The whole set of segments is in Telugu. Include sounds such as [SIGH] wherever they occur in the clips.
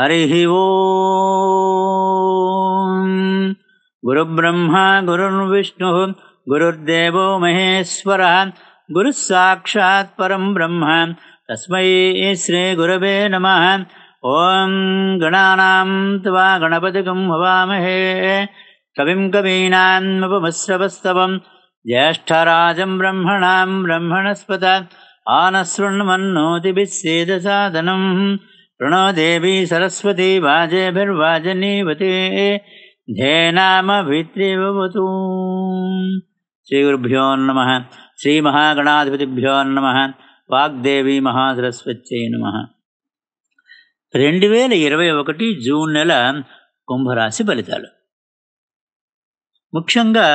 हरिः वो गुरुब्रह्मा गुरुर्विष्णुः गुरुर्देवो महेश्वरः गुरुस्साक्षात् परं ब्रह्म तस्मै श्रीगुरवे गुरवे नमः ॐ गणानां त्वा गणपतिकं भवामहे कविं कवीनान् ज्येष्ठराजं ब्रह्मणां ब्रह्मणस्पत आनसृण्मन्नोतिभिः सेदसाधनम् प्रणो देवी सरस्वती वाजेभिर्वाजनीवते శ్రీ श्रीगुरुभ्यो శ్రీ శ్రీమహాగణాధిపతిభ్యో నమ వాగ్దేవి మహాసరస్వత్యై నమ రెండు వేల ఇరవై ఒకటి జూన్ నెల కుంభరాశి ఫలితాలు ముఖ్యంగా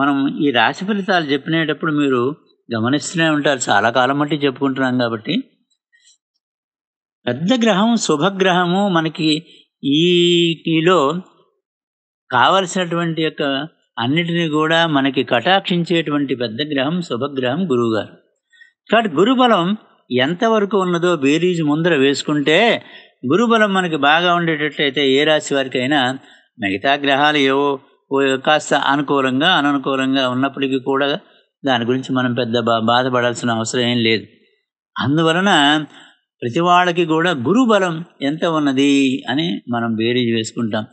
మనం ఈ రాశి ఫలితాలు చెప్పినప్పుడు మీరు గమనిస్తూనే ఉంటారు చాలా కాలం బట్టి చెప్పుకుంటున్నాం కాబట్టి పెద్ద గ్రహం శుభగ్రహము మనకి ఈలో కావలసినటువంటి యొక్క అన్నిటినీ కూడా మనకి కటాక్షించేటువంటి పెద్ద గ్రహం శుభగ్రహం గురువుగారు కాబట్టి గురుబలం ఎంతవరకు ఉన్నదో బేరీజు ముందర వేసుకుంటే గురుబలం మనకి బాగా ఉండేటట్లయితే ఏ రాశి వారికి అయినా మిగతా గ్రహాలు ఏవో కాస్త అనుకూలంగా అననుకూలంగా ఉన్నప్పటికీ కూడా దాని గురించి మనం పెద్ద బాధపడాల్సిన అవసరం ఏం లేదు అందువలన ప్రతి వాళ్ళకి కూడా గురుబలం ఎంత ఉన్నది అని మనం బేరీజ్ వేసుకుంటాం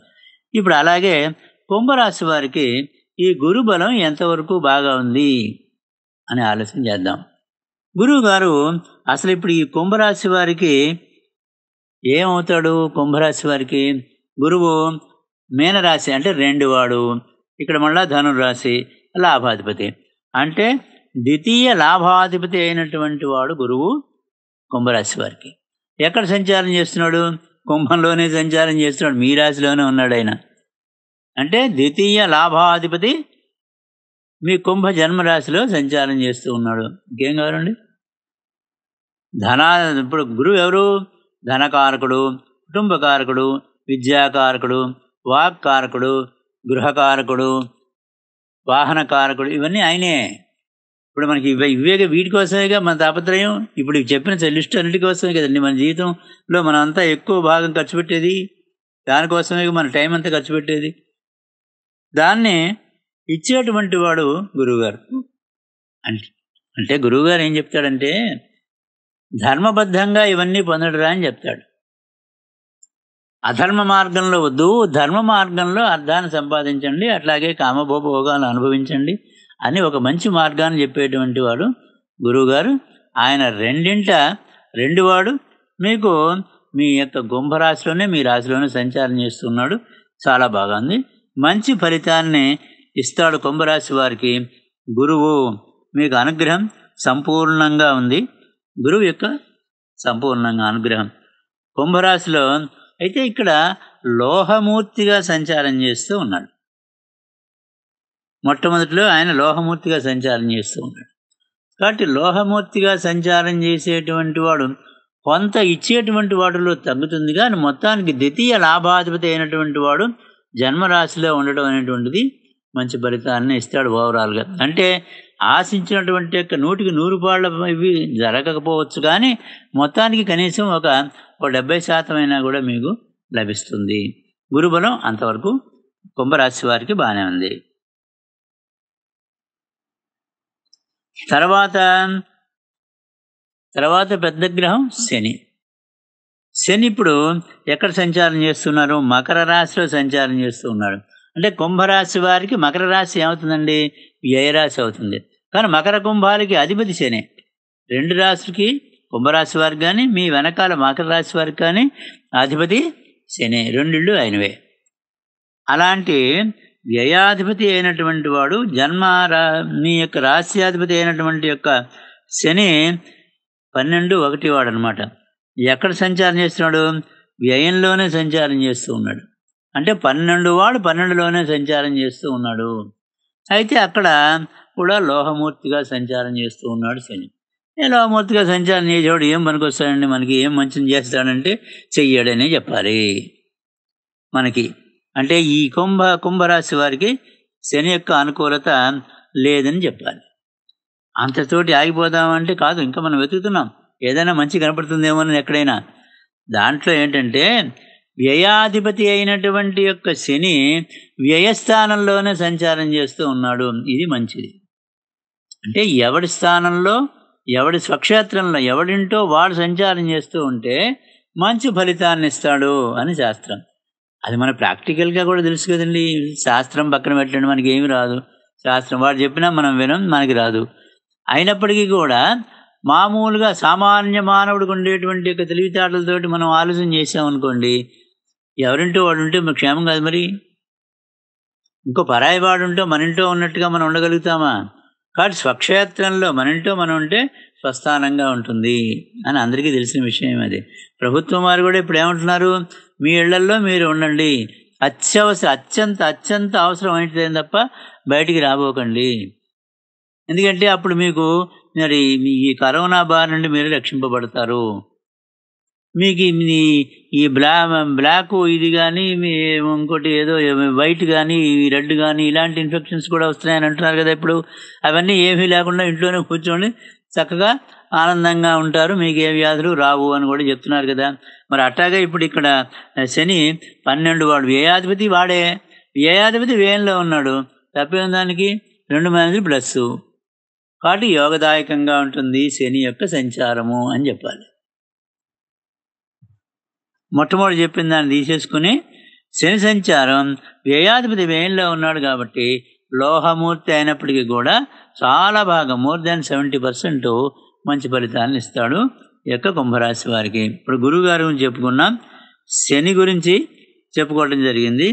ఇప్పుడు అలాగే కుంభరాశి వారికి ఈ గురుబలం ఎంతవరకు బాగా ఉంది అని ఆలోచన చేద్దాం గురువు గారు అసలు ఇప్పుడు ఈ కుంభరాశి వారికి ఏమవుతాడు కుంభరాశి వారికి గురువు మీనరాశి అంటే రెండు వాడు ఇక్కడ మళ్ళా ధనురాశి లాభాధిపతి అంటే ద్వితీయ లాభాధిపతి అయినటువంటి వాడు గురువు కుంభరాశి వారికి ఎక్కడ సంచారం చేస్తున్నాడు కుంభంలోనే సంచారం చేస్తున్నాడు మీ రాశిలోనే ఉన్నాడు ఆయన అంటే ద్వితీయ లాభాధిపతి మీ కుంభ జన్మరాశిలో సంచారం చేస్తూ ఉన్నాడు ఇంకేం కావాలండి ధనా ఇప్పుడు గురువు ఎవరు ధనకారకుడు కుటుంబకారకుడు విద్యాకారకుడు వాక్కారకుడు గృహకారకుడు వాహనకారకుడు ఇవన్నీ ఆయనే ఇప్పుడు మనకి ఇవే ఇవేగా వీటి కోసమేగా మన తాపత్రయం ఇప్పుడు చెప్పిన లిస్ట్ అన్నిటి కోసమే కదండి మన జీవితంలో మనం అంతా ఎక్కువ భాగం ఖర్చు పెట్టేది దానికోసమే మన టైం అంతా ఖర్చు పెట్టేది దాన్నే ఇచ్చేటువంటి వాడు గురువుగారు అంటే అంటే గురువుగారు ఏం చెప్తాడంటే ధర్మబద్ధంగా ఇవన్నీ పొందడరా అని చెప్తాడు అధర్మ మార్గంలో వద్దు ధర్మ మార్గంలో అర్థాన్ని సంపాదించండి అట్లాగే కామభోగోగాలు అనుభవించండి అని ఒక మంచి మార్గాన్ని చెప్పేటువంటి వాడు గురువుగారు ఆయన రెండింట రెండు వాడు మీకు మీ యొక్క గుంభరాశిలోనే మీ రాశిలోనే సంచారం చేస్తున్నాడు చాలా బాగుంది మంచి ఫలితాన్ని ఇస్తాడు కుంభరాశి వారికి గురువు మీకు అనుగ్రహం సంపూర్ణంగా ఉంది గురువు యొక్క సంపూర్ణంగా అనుగ్రహం కుంభరాశిలో అయితే ఇక్కడ లోహమూర్తిగా సంచారం చేస్తూ ఉన్నాడు మొట్టమొదటిలో ఆయన లోహమూర్తిగా సంచారం చేస్తూ ఉన్నాడు కాబట్టి లోహమూర్తిగా సంచారం చేసేటువంటి వాడు కొంత ఇచ్చేటువంటి వాటిలో తగ్గుతుంది కానీ మొత్తానికి ద్వితీయ లాభాధిపతి అయినటువంటి వాడు జన్మరాశిలో ఉండడం అనేటువంటిది మంచి ఫలితాన్ని ఇస్తాడు ఓవరాల్గా అంటే ఆశించినటువంటి యొక్క నూటికి నూరు పాళ్ళ ఇవి జరగకపోవచ్చు కానీ మొత్తానికి కనీసం ఒక ఒక డెబ్బై శాతం అయినా కూడా మీకు లభిస్తుంది గురుబలం అంతవరకు కుంభరాశి వారికి బాగానే ఉంది తర్వాత తర్వాత పెద్ద గ్రహం శని శని ఇప్పుడు ఎక్కడ సంచారం చేస్తున్నారు మకర రాశిలో సంచారం చేస్తూ ఉన్నారు అంటే కుంభరాశి వారికి మకర రాశి ఏమవుతుందండి వ్యయరాశి అవుతుంది కానీ మకర కుంభాలకి అధిపతి శని రెండు రాశులకి కుంభరాశి వారికి కానీ మీ వెనకాల మకర రాశి వారికి కానీ అధిపతి శని రెండిళ్ళు ఆయనవే అలాంటి వ్యయాధిపతి అయినటువంటి వాడు జన్మ మీ యొక్క రాస్యాధిపతి అయినటువంటి యొక్క శని పన్నెండు ఒకటి వాడు అనమాట ఎక్కడ సంచారం చేస్తున్నాడు వ్యయంలోనే సంచారం చేస్తూ ఉన్నాడు అంటే పన్నెండు వాడు పన్నెండులోనే సంచారం చేస్తూ ఉన్నాడు అయితే అక్కడ కూడా లోహమూర్తిగా సంచారం చేస్తూ ఉన్నాడు శని లోహమూర్తిగా సంచారం చేసేవాడు ఏం పనికొస్తాడండి మనకి ఏం మంచిని చేస్తాడంటే చెయ్యడనే చెప్పాలి మనకి అంటే ఈ కుంభ కుంభరాశి వారికి శని యొక్క అనుకూలత లేదని చెప్పాలి అంతతోటి ఆగిపోదామంటే కాదు ఇంకా మనం వెతుకుతున్నాం ఏదైనా మంచి కనపడుతుందేమోనని ఎక్కడైనా దాంట్లో ఏంటంటే వ్యయాధిపతి అయినటువంటి యొక్క శని వ్యయస్థానంలోనే సంచారం చేస్తూ ఉన్నాడు ఇది మంచిది అంటే ఎవడి స్థానంలో ఎవడి స్వక్షేత్రంలో ఎవడింటో వాడు సంచారం చేస్తూ ఉంటే మంచి ఫలితాన్ని ఇస్తాడు అని శాస్త్రం అది మన ప్రాక్టికల్గా కూడా తెలుసు కదండి శాస్త్రం పక్కన పెట్టండి మనకి ఏమి రాదు శాస్త్రం వాడు చెప్పినా మనం వినం మనకి రాదు అయినప్పటికీ కూడా మామూలుగా సామాన్య మానవుడికి ఉండేటువంటి యొక్క తెలివితేటలతోటి మనం ఆలోచన చేసామనుకోండి ఎవరింటో వాడు ఉంటే మీకు క్షేమం కాదు మరి ఇంకో పరాయి వాడు ఉంటే మన ఇంటో ఉన్నట్టుగా మనం ఉండగలుగుతామా కాబట్టి స్వక్షేత్రంలో మన ఇంటో మనం ఉంటే స్వస్థానంగా ఉంటుంది అని అందరికీ తెలిసిన విషయం అది ప్రభుత్వం వారు కూడా ఇప్పుడు ఏమంటున్నారు మీ ఇళ్లలో మీరు ఉండండి అత్యవసర అత్యంత అత్యంత అవసరం ఏంటిదేం తప్ప బయటికి రాబోకండి ఎందుకంటే అప్పుడు మీకు మరి మీ ఈ కరోనా బారి నుండి మీరు రక్షింపబడతారు మీకు ఈ బ్లా బ్లాక్ ఇది కానీ మీ ఇంకోటి ఏదో వైట్ కానీ రెడ్ కానీ ఇలాంటి ఇన్ఫెక్షన్స్ కూడా వస్తున్నాయని అంటున్నారు కదా ఇప్పుడు అవన్నీ ఏమీ లేకుండా ఇంట్లోనే కూర్చోండి చక్కగా ఆనందంగా ఉంటారు మీకు ఏ వ్యాధులు రావు అని కూడా చెప్తున్నారు కదా మరి అట్టాగా ఇప్పుడు ఇక్కడ శని పన్నెండు వాడు వ్యయాధిపతి వాడే వ్యయాధిపతి వ్యయంలో ఉన్నాడు తప్పిన దానికి రెండు మంది ప్లస్ కాబట్టి యోగదాయకంగా ఉంటుంది శని యొక్క సంచారము అని చెప్పాలి మొట్టమొదటి చెప్పిన దాన్ని తీసేసుకుని శని సంచారం వ్యయాధిపతి వ్యయంలో ఉన్నాడు కాబట్టి లోహమూర్తి అయినప్పటికీ కూడా చాలా బాగా మోర్ దాన్ సెవెంటీ పర్సెంట్ మంచి ఫలితాలను ఇస్తాడు యొక్క కుంభరాశి వారికి ఇప్పుడు గురువు గారి గురించి చెప్పుకున్నాం శని గురించి చెప్పుకోవడం జరిగింది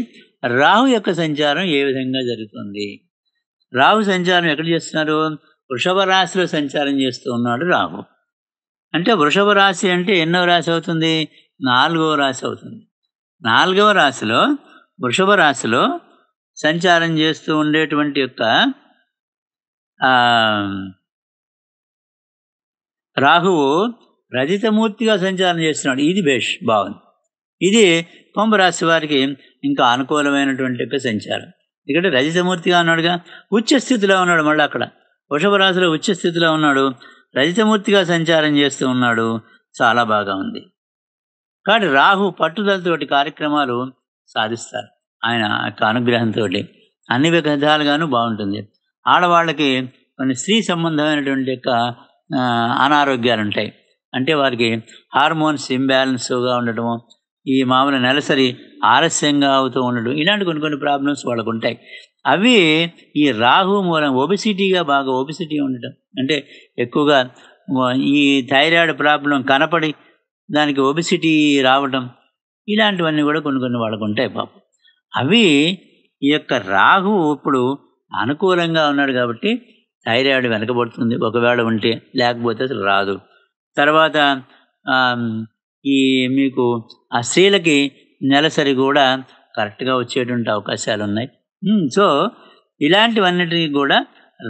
రాహు యొక్క సంచారం ఏ విధంగా జరుగుతుంది రాహు సంచారం ఎక్కడ చేస్తున్నారు వృషభ రాశిలో సంచారం చేస్తూ ఉన్నాడు రాహు అంటే వృషభ రాశి అంటే ఎన్నో రాశి అవుతుంది నాలుగవ రాశి అవుతుంది నాలుగవ రాశిలో వృషభ రాశిలో సంచారం చేస్తూ ఉండేటువంటి యొక్క రాహువు రజితమూర్తిగా సంచారం చేస్తున్నాడు ఇది భేష్ భావన ఇది కుంభరాశి రాశి వారికి ఇంకా అనుకూలమైనటువంటి సంచారం ఎందుకంటే రజితమూర్తిగా ఉన్నాడుగా ఉచ్చస్థితిలో ఉన్నాడు మళ్ళీ అక్కడ వృషభ రాశిలో ఉచ్చస్థితిలో ఉన్నాడు రజితమూర్తిగా సంచారం చేస్తూ ఉన్నాడు చాలా బాగా ఉంది కాబట్టి రాహు పట్టుదలతోటి కార్యక్రమాలు సాధిస్తారు ఆయన యొక్క అనుగ్రహంతో అన్ని విధాలుగాను బాగుంటుంది ఆడవాళ్ళకి కొన్ని స్త్రీ సంబంధమైనటువంటి యొక్క అనారోగ్యాలు ఉంటాయి అంటే వారికి హార్మోన్స్ ఇంబ్యాలెన్స్గా ఉండటము ఈ మామూలు నెలసరి ఆలస్యంగా అవుతూ ఉండడం ఇలాంటి కొన్ని కొన్ని ప్రాబ్లమ్స్ వాళ్ళకు ఉంటాయి అవి ఈ రాహు మూలం ఒబిసిటీగా బాగా ఒబిసిటీ ఉండటం అంటే ఎక్కువగా ఈ థైరాయిడ్ ప్రాబ్లం కనపడి దానికి ఒబిసిటీ రావడం ఇలాంటివన్నీ కూడా కొన్ని కొన్ని వాళ్ళకు ఉంటాయి పాపం అవి ఈ యొక్క రాహు ఇప్పుడు అనుకూలంగా ఉన్నాడు కాబట్టి థైరాయిడ్ వెనకబడుతుంది ఒకవేళ ఉంటే లేకపోతే అసలు రాదు తర్వాత ఈ మీకు ఆ స్త్రీలకి నెలసరి కూడా కరెక్ట్గా వచ్చేటువంటి అవకాశాలు ఉన్నాయి సో ఇలాంటివన్నిటికీ కూడా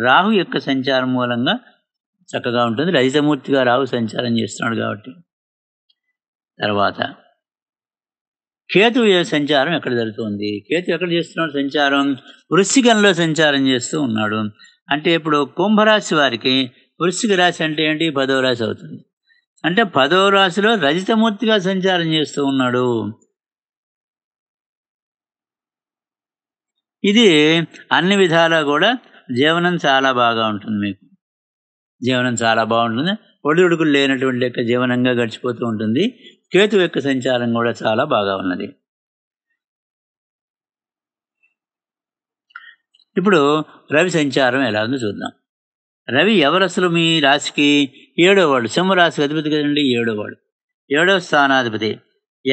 రాహు యొక్క సంచారం మూలంగా చక్కగా ఉంటుంది రజితమూర్తిగా రాహు సంచారం చేస్తున్నాడు కాబట్టి తర్వాత కేతు సంచారం ఎక్కడ జరుగుతుంది కేతు ఎక్కడ చేస్తున్నాడు సంచారం వృశ్చికంలో సంచారం చేస్తూ ఉన్నాడు అంటే ఇప్పుడు కుంభరాశి వారికి వృశ్చిక రాశి అంటే ఏంటి పదో రాశి అవుతుంది అంటే పదో రాశిలో రజితమూర్తిగా సంచారం చేస్తూ ఉన్నాడు ఇది అన్ని విధాలా కూడా జీవనం చాలా బాగా ఉంటుంది మీకు జీవనం చాలా బాగుంటుంది ఒడిదుడుకులు లేనటువంటి యొక్క జీవనంగా గడిచిపోతూ ఉంటుంది కేతు యొక్క సంచారం కూడా చాలా బాగా ఉన్నది ఇప్పుడు రవి సంచారం ఎలా ఉందో చూద్దాం రవి ఎవరసలు మీ రాశికి వాడు సింహరాశికి అధిపతి కదండి వాడు ఏడవ స్థానాధిపతి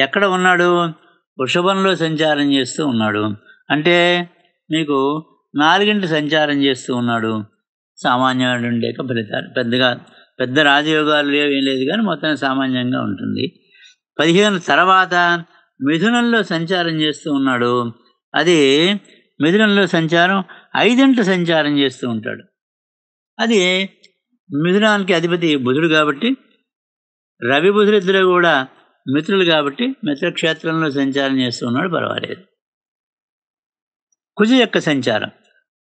ఎక్కడ ఉన్నాడు వృషభంలో సంచారం చేస్తూ ఉన్నాడు అంటే మీకు నాలుగింటి సంచారం చేస్తూ ఉన్నాడు సామాన్యమైనటువంటి యొక్క ఫలితాలు పెద్దగా పెద్ద రాజయోగాలు ఏమీ లేదు కానీ మొత్తం సామాన్యంగా ఉంటుంది పదిహేను తర్వాత మిథునంలో సంచారం చేస్తూ ఉన్నాడు అది మిథునంలో సంచారం ఐదింట సంచారం చేస్తూ ఉంటాడు అది మిథునానికి అధిపతి బుధుడు కాబట్టి రవి బుధులిద్దరూ కూడా మిత్రులు కాబట్టి మిత్రక్షేత్రంలో సంచారం చేస్తూ ఉన్నాడు పర్వాలేదు కుజ యొక్క సంచారం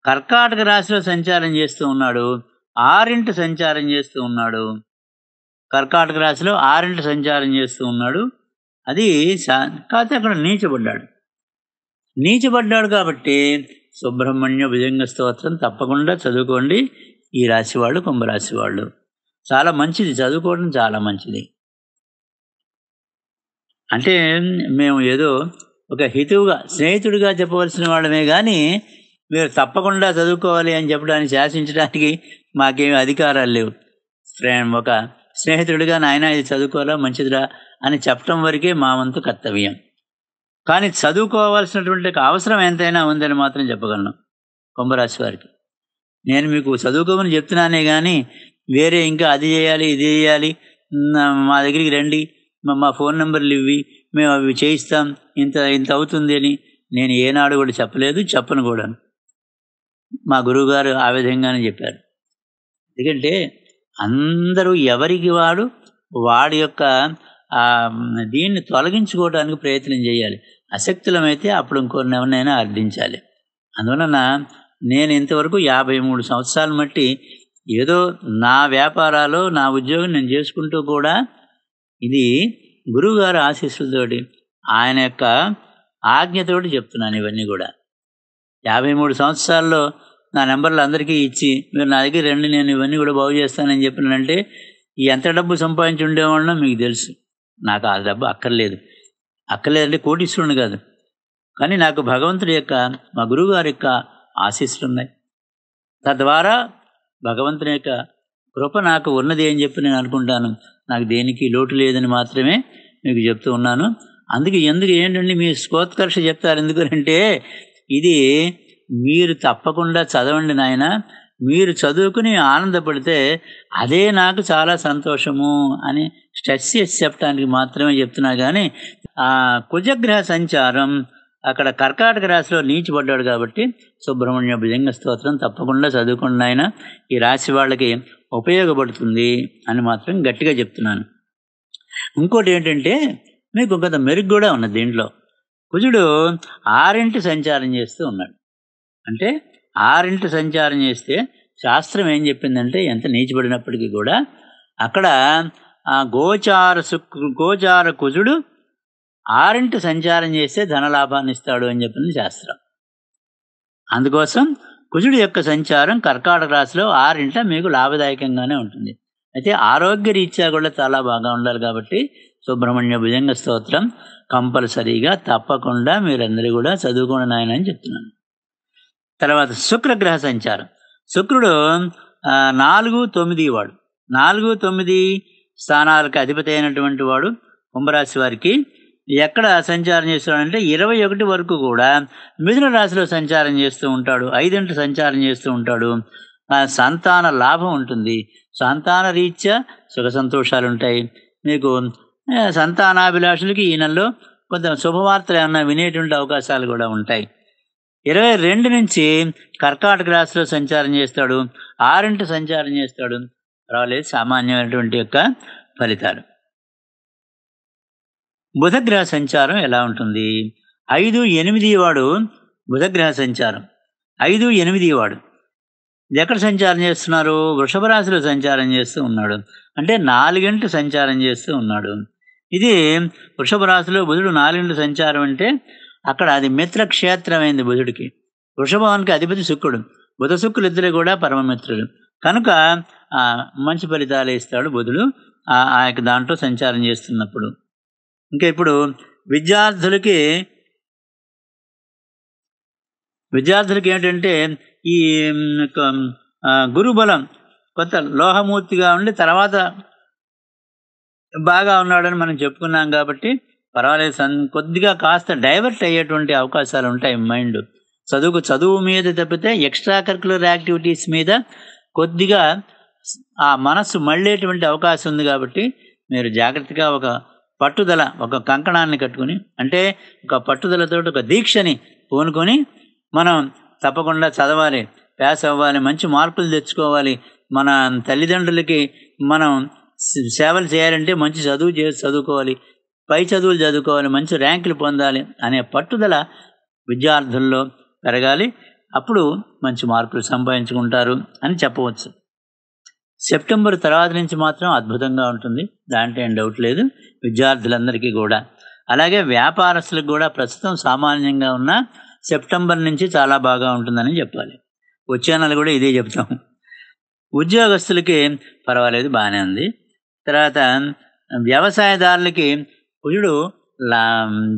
కర్కాటక రాశిలో సంచారం చేస్తూ ఉన్నాడు ఆరింటి సంచారం చేస్తూ ఉన్నాడు కర్కాటక రాశిలో ఆరింటి సంచారం చేస్తూ ఉన్నాడు అది కాకపోతే అక్కడ నీచబడ్డాడు నీచబడ్డాడు కాబట్టి సుబ్రహ్మణ్య భుజంగ స్తోత్రం తప్పకుండా చదువుకోండి ఈ రాశివాళ్ళు కుంభరాశివాళ్ళు వాళ్ళు చాలా మంచిది చదువుకోవడం చాలా మంచిది అంటే మేము ఏదో ఒక హితువుగా స్నేహితుడిగా చెప్పవలసిన వాళ్ళమే కానీ మీరు తప్పకుండా చదువుకోవాలి అని చెప్పడానికి శాసించడానికి మాకేమి అధికారాలు లేవు ఫ్రెండ్ ఒక స్నేహితుడిగా నాయన ఇది చదువుకోవాలా మంచిదిరా అని చెప్పడం వరకే మా వంతు కర్తవ్యం కానీ చదువుకోవాల్సినటువంటి అవసరం ఎంతైనా ఉందని మాత్రం చెప్పగలను కుంభరాశి వారికి నేను మీకు చదువుకోమని చెప్తున్నానే కానీ వేరే ఇంకా అది చేయాలి ఇది చేయాలి మా దగ్గరికి రండి మా ఫోన్ నెంబర్లు ఇవ్వి మేము అవి చేయిస్తాం ఇంత ఇంత అవుతుంది అని నేను ఏనాడు కూడా చెప్పలేదు చెప్పను కూడా మా గురువుగారు ఆ విధంగానే చెప్పారు ఎందుకంటే అందరూ ఎవరికి వాడు వాడి యొక్క దీన్ని తొలగించుకోవడానికి ప్రయత్నం చేయాలి అశక్తులమైతే అప్పుడు ఇంకొన్ని ఎవరినైనా అర్థించాలి అందువలన నేను ఇంతవరకు యాభై మూడు సంవత్సరాలు మట్టి ఏదో నా వ్యాపారాలు నా ఉద్యోగం నేను చేసుకుంటూ కూడా ఇది గురువుగారు ఆశీస్సులతోటి ఆయన యొక్క ఆజ్ఞతోటి చెప్తున్నాను ఇవన్నీ కూడా యాభై మూడు సంవత్సరాల్లో నా నెంబర్లు అందరికీ ఇచ్చి మీరు నా దగ్గర రెండు నేను ఇవన్నీ కూడా బాగు చేస్తానని చెప్పినంటే ఎంత డబ్బు సంపాదించి ఉండేవాళ్ళో మీకు తెలుసు నాకు ఆ డబ్బు అక్కర్లేదు అక్కలేదండి కోటీశ్వరుని కాదు కానీ నాకు భగవంతుడి యొక్క మా గురువుగారి యొక్క ఆశీస్సులు ఉన్నాయి తద్వారా భగవంతుని యొక్క కృప నాకు ఉన్నది అని చెప్పి నేను అనుకుంటాను నాకు దేనికి లోటు లేదని మాత్రమే మీకు చెప్తూ ఉన్నాను అందుకే ఎందుకు ఏంటండి మీ స్కోత్కర్ష చెప్తారు ఎందుకంటే ఇది మీరు తప్పకుండా చదవండి నాయన మీరు చదువుకుని ఆనందపడితే అదే నాకు చాలా సంతోషము అని స్ట్రెస్ చెప్పడానికి మాత్రమే చెప్తున్నా కానీ ఆ కుజగ్రహ సంచారం అక్కడ కర్కాటక రాశిలో నీచిపడ్డాడు కాబట్టి సుబ్రహ్మణ్య భుజంగ స్తోత్రం తప్పకుండా చదువుకుండా ఆయన ఈ రాశి వాళ్ళకి ఉపయోగపడుతుంది అని మాత్రం గట్టిగా చెప్తున్నాను ఇంకోటి ఏంటంటే మీకు గత మెరుగు కూడా ఉన్నది దీంట్లో కుజుడు ఆరింటి సంచారం చేస్తూ ఉన్నాడు అంటే ఆరింటి సంచారం చేస్తే శాస్త్రం ఏం చెప్పిందంటే ఎంత నీచిపడినప్పటికీ కూడా అక్కడ ఆ గోచార గోచార కుజుడు ఆరింటి సంచారం చేస్తే ధనలాభాన్ని ఇస్తాడు అని చెప్పింది శాస్త్రం అందుకోసం కుజుడు యొక్క సంచారం కర్కాటక రాశిలో ఆరింట మీకు లాభదాయకంగానే ఉంటుంది అయితే ఆరోగ్య రీత్యా కూడా చాలా బాగా ఉండాలి కాబట్టి సుబ్రహ్మణ్య భుజంగ స్తోత్రం కంపల్సరీగా తప్పకుండా మీరందరూ కూడా చదువుకున్న నాయన అని చెప్తున్నాను తర్వాత శుక్రగ్రహ సంచారం శుక్రుడు నాలుగు తొమ్మిది వాడు నాలుగు తొమ్మిది స్థానాలకు అధిపతి అయినటువంటి వాడు కుంభరాశి వారికి ఎక్కడ సంచారం చేస్తాడంటే ఇరవై ఒకటి వరకు కూడా మిథున రాశిలో సంచారం చేస్తూ ఉంటాడు ఐదింటి సంచారం చేస్తూ ఉంటాడు సంతాన లాభం ఉంటుంది సంతాన రీత్యా సుఖ సంతోషాలు ఉంటాయి మీకు సంతానాభిలాషులకి ఈ నెలలో కొంత శుభవార్తలు ఏమన్నా వినేటువంటి అవకాశాలు కూడా ఉంటాయి ఇరవై రెండు నుంచి కర్కాటక రాశిలో సంచారం చేస్తాడు ఆరింటి సంచారం చేస్తాడు రాలేదు సామాన్యమైనటువంటి యొక్క ఫలితాలు బుధగ్రహ సంచారం ఎలా ఉంటుంది ఐదు ఎనిమిది వాడు బుధగ్రహ సంచారం ఐదు ఎనిమిది వాడు ఎక్కడ సంచారం చేస్తున్నారు వృషభ రాశిలో సంచారం చేస్తూ ఉన్నాడు అంటే నాలుగింటి సంచారం చేస్తూ ఉన్నాడు ఇది వృషభ రాశిలో బుధుడు నాలుగింటి సంచారం అంటే అక్కడ అది మిత్రక్షేత్రమైంది బుధుడికి వృషభవానికి అధిపతి శుక్రుడు బుధ శుక్రులు ఇద్దరు కూడా పరమమిత్రులు కనుక మంచి ఫలితాలు ఇస్తాడు బుధుడు ఆ యొక్క దాంట్లో సంచారం చేస్తున్నప్పుడు ఇంకా ఇప్పుడు విద్యార్థులకి విద్యార్థులకి ఏంటంటే ఈ గురుబలం కొంత లోహమూర్తిగా ఉండి తర్వాత బాగా ఉన్నాడని మనం చెప్పుకున్నాం కాబట్టి పర్వాలేదు సన్ కొద్దిగా కాస్త డైవర్ట్ అయ్యేటువంటి అవకాశాలు ఉంటాయి మైండ్ చదువుకు చదువు మీద తప్పితే ఎక్స్ట్రా కరికులర్ యాక్టివిటీస్ మీద కొద్దిగా ఆ మనస్సు మళ్ళేటువంటి అవకాశం ఉంది కాబట్టి మీరు జాగ్రత్తగా ఒక పట్టుదల ఒక కంకణాన్ని కట్టుకుని అంటే ఒక పట్టుదలతో ఒక దీక్షని పూనుకొని మనం తప్పకుండా చదవాలి పాస్ అవ్వాలి మంచి మార్కులు తెచ్చుకోవాలి మన తల్లిదండ్రులకి మనం సేవలు చేయాలంటే మంచి చదువు చే చదువుకోవాలి పై చదువులు చదువుకోవాలి మంచి ర్యాంకులు పొందాలి అనే పట్టుదల విద్యార్థుల్లో పెరగాలి అప్పుడు మంచి మార్పులు సంపాదించుకుంటారు అని చెప్పవచ్చు సెప్టెంబర్ తర్వాత నుంచి మాత్రం అద్భుతంగా ఉంటుంది దాంట్లో ఏం డౌట్ లేదు విద్యార్థులందరికీ కూడా అలాగే వ్యాపారస్తులకు కూడా ప్రస్తుతం సామాన్యంగా ఉన్న సెప్టెంబర్ నుంచి చాలా బాగా ఉంటుందని చెప్పాలి వచ్చే నెల కూడా ఇదే చెప్తాము ఉద్యోగస్తులకి పర్వాలేదు బాగానే ఉంది తర్వాత వ్యవసాయదారులకి కుజుడు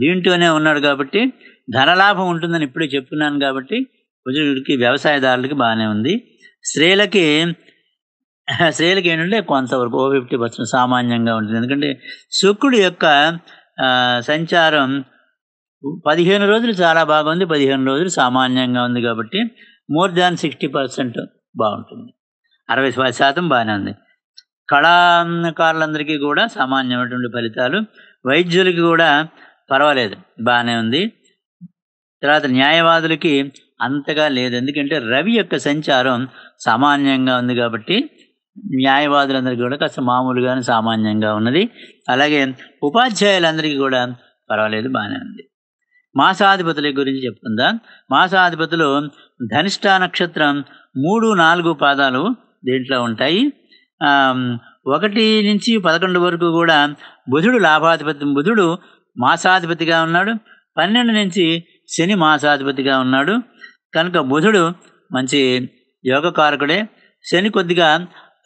దీంట్లోనే ఉన్నాడు కాబట్టి ధనలాభం ఉంటుందని ఇప్పుడే చెప్తున్నాను కాబట్టి కుజుడికి వ్యవసాయదారులకి బాగానే ఉంది స్త్రీలకి [LAUGHS] స్త్రీలకి ఏంటంటే కొంతవరకు ఓ ఫిఫ్టీ పర్సెంట్ సామాన్యంగా ఉంటుంది ఎందుకంటే శుక్రుడు యొక్క సంచారం పదిహేను రోజులు చాలా బాగుంది పదిహేను రోజులు సామాన్యంగా ఉంది కాబట్టి మోర్ దాన్ సిక్స్టీ పర్సెంట్ బాగుంటుంది అరవై పది శాతం బాగానే ఉంది కళాకారులందరికీ కూడా సామాన్యమైనటువంటి ఫలితాలు వైద్యులకి కూడా పర్వాలేదు బాగానే ఉంది తర్వాత న్యాయవాదులకి అంతగా లేదు ఎందుకంటే రవి యొక్క సంచారం సామాన్యంగా ఉంది కాబట్టి న్యాయవాదులందరికీ కూడా కాస్త మామూలుగానే సామాన్యంగా ఉన్నది అలాగే ఉపాధ్యాయులందరికీ కూడా పర్వాలేదు బాగానే ఉంది మాసాధిపతుల గురించి చెప్పుకుందాం మాసాధిపతులు ధనిష్ట నక్షత్రం మూడు నాలుగు పాదాలు దీంట్లో ఉంటాయి ఒకటి నుంచి పదకొండు వరకు కూడా బుధుడు లాభాధిపతి బుధుడు మాసాధిపతిగా ఉన్నాడు పన్నెండు నుంచి శని మాసాధిపతిగా ఉన్నాడు కనుక బుధుడు మంచి యోగకారకుడే శని కొద్దిగా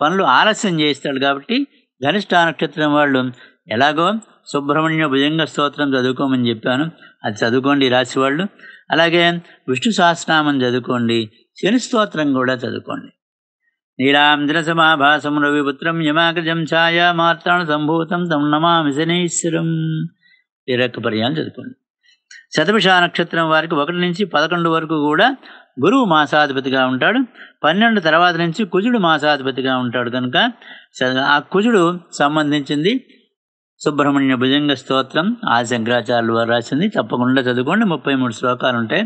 పనులు ఆలస్యం చేయిస్తాడు కాబట్టి గరిష్ట నక్షత్రం వాళ్ళు ఎలాగో సుబ్రహ్మణ్య భుజంగ స్తోత్రం చదువుకోమని చెప్పాను అది చదువుకోండి రాశి వాళ్ళు అలాగే విష్ణు సహస్రనామం చదువుకోండి శని స్తోత్రం కూడా చదువుకోండి నీలాంధ్ర సమాభాసం రవిపుత్రం యమాకజం ఛాయా మార్తాణ సంభూతం తమ్ నమామి శనీశ్వరం ఈ రక్క పర్యాలు చదువుకోండి శతమిష నక్షత్రం వారికి ఒకటి నుంచి పదకొండు వరకు కూడా గురువు మాసాధిపతిగా ఉంటాడు పన్నెండు తర్వాత నుంచి కుజుడు మాసాధిపతిగా ఉంటాడు కనుక ఆ కుజుడు సంబంధించింది సుబ్రహ్మణ్య భుజంగ స్తోత్రం ఆ శంకరాచార్యులు వారు రాసింది తప్పకుండా చదువుకోండి ముప్పై మూడు శ్లోకాలు ఉంటాయి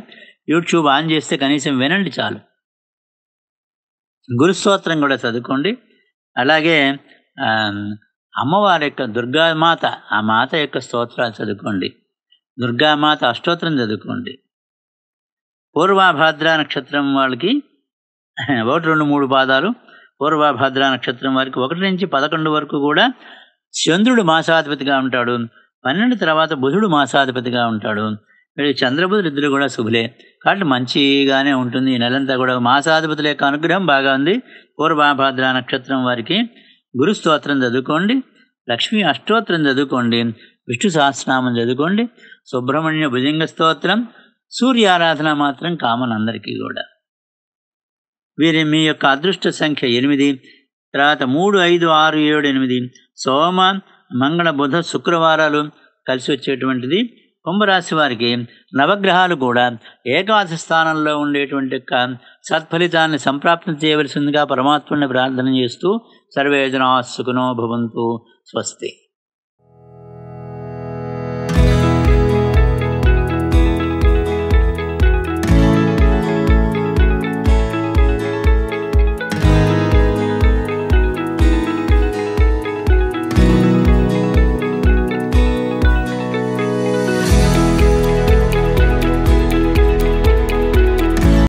యూట్యూబ్ ఆన్ చేస్తే కనీసం వినండి చాలు గురుస్తోత్రం కూడా చదువుకోండి అలాగే అమ్మవారి యొక్క దుర్గామాత ఆ మాత యొక్క స్తోత్రాలు చదువుకోండి దుర్గామాత అష్టోత్తరం చదువుకోండి పూర్వాభాద్ర నక్షత్రం వాళ్ళకి ఒకటి రెండు మూడు పాదాలు పూర్వాభాద్ర నక్షత్రం వారికి ఒకటి నుంచి పదకొండు వరకు కూడా చంద్రుడు మాసాధిపతిగా ఉంటాడు పన్నెండు తర్వాత బుధుడు మాసాధిపతిగా ఉంటాడు వీళ్ళు చంద్రబుధుడు ఇద్దరు కూడా శుభులే కాబట్టి మంచిగానే ఉంటుంది ఈ నెలంతా కూడా మాసాధిపతుల యొక్క అనుగ్రహం బాగా ఉంది పూర్వాభాద్ర నక్షత్రం వారికి గురుస్తోత్రం చదువుకోండి లక్ష్మీ అష్టోత్తరం చదువుకోండి విష్ణు సహస్రనామం చదువుకోండి సుబ్రహ్మణ్య భుజంగ స్తోత్రం సూర్యారాధన మాత్రం కామన్ అందరికీ కూడా వీరి మీ యొక్క అదృష్ట సంఖ్య ఎనిమిది తర్వాత మూడు ఐదు ఆరు ఏడు ఎనిమిది సోమ మంగళ బుధ శుక్రవారాలు కలిసి వచ్చేటువంటిది కుంభరాశి వారికి నవగ్రహాలు కూడా ఏకాదశ స్థానంలో ఉండేటువంటి యొక్క సత్ఫలితాన్ని సంప్రాప్తం చేయవలసిందిగా పరమాత్మని ప్రార్థన చేస్తూ సర్వేజనా సుఖనో భవంతు స్వస్తి